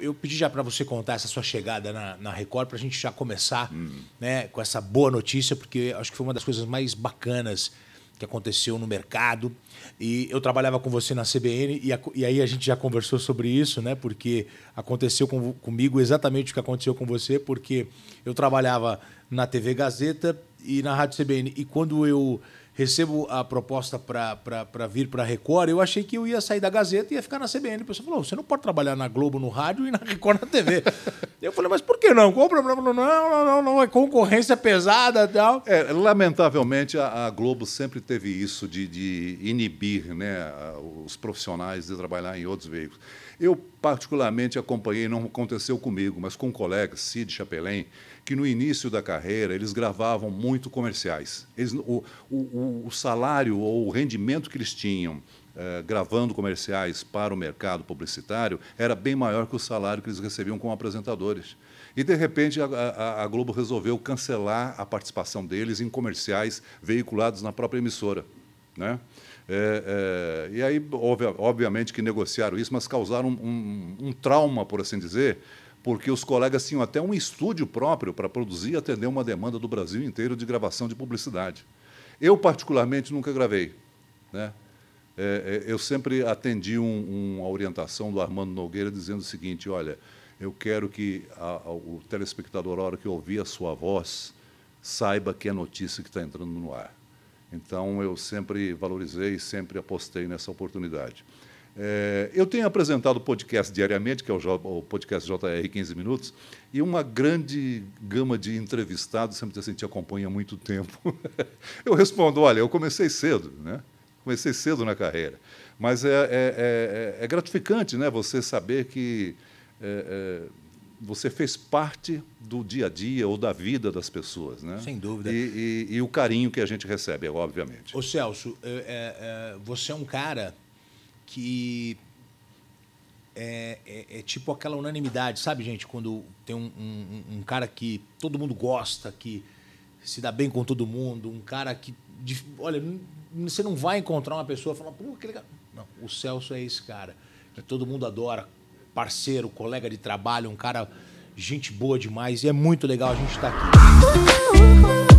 Eu pedi já para você contar essa sua chegada na, na Record para a gente já começar hum. né, com essa boa notícia, porque acho que foi uma das coisas mais bacanas que aconteceu no mercado. E eu trabalhava com você na CBN e, a, e aí a gente já conversou sobre isso, né? Porque aconteceu com, comigo exatamente o que aconteceu com você, porque eu trabalhava na TV Gazeta e na Rádio CBN. E quando eu recebo a proposta para vir para a Record, eu achei que eu ia sair da Gazeta e ia ficar na CBN. O pessoal falou: você não pode trabalhar na Globo, no rádio e na Record na TV. eu falei, mas que não? Qual o problema? Não, não, não, não, é concorrência pesada e tal. É, lamentavelmente, a, a, Globo sempre teve isso de, de inibir né, os profissionais de trabalhar em outros veículos. Eu, particularmente, acompanhei, não aconteceu comigo, mas com um colega, Cid Chapelém, que no início da carreira eles gravavam muito comerciais. Eles, o, o, o salário ou o rendimento que eles tinham eh, gravando comerciais para o mercado publicitário era bem maior que o salário que eles recebiam como apresentadores. E, de repente, a, a, a Globo resolveu cancelar a participação deles em comerciais veiculados na própria emissora. Né? É, é, e aí, obviamente, que negociaram isso, mas causaram um, um, um, trauma, por assim dizer, porque os colegas tinham até um estúdio próprio para produzir e atender uma demanda do Brasil inteiro de gravação de publicidade. Eu, particularmente, nunca gravei. Né? É, é, eu sempre atendi um, uma orientação do Armando Nogueira dizendo o seguinte: olha, eu quero que a, a, o telespectador, a hora que ouvir a sua voz, saiba que é notícia que está entrando no ar. Então, eu sempre valorizei, e sempre apostei nessa oportunidade. É, eu tenho apresentado o podcast diariamente, que é o, o, podcast JR 15 Minutos, e uma grande gama de entrevistados sempre dizem assim, te acompanha há muito tempo. eu respondo, olha, eu comecei cedo, né? comecei cedo na carreira. Mas é, é, é, é, é gratificante né, você saber que é, é, você fez parte do dia a dia ou da vida das pessoas. Né? Sem dúvida. E, e, e o carinho que a gente recebe, obviamente. Ô Celso, você é um cara que é, é, é, tipo aquela unanimidade, sabe, gente? Quando tem um, um, um cara que todo mundo gosta, que se dá bem com todo mundo, um cara que. Olha, você não vai encontrar uma pessoa falando, pô, aquele cara. Não, o Celso é esse cara, que todo mundo adora, parceiro, colega de trabalho, um cara, gente boa demais, e é muito legal a gente estar tá aqui.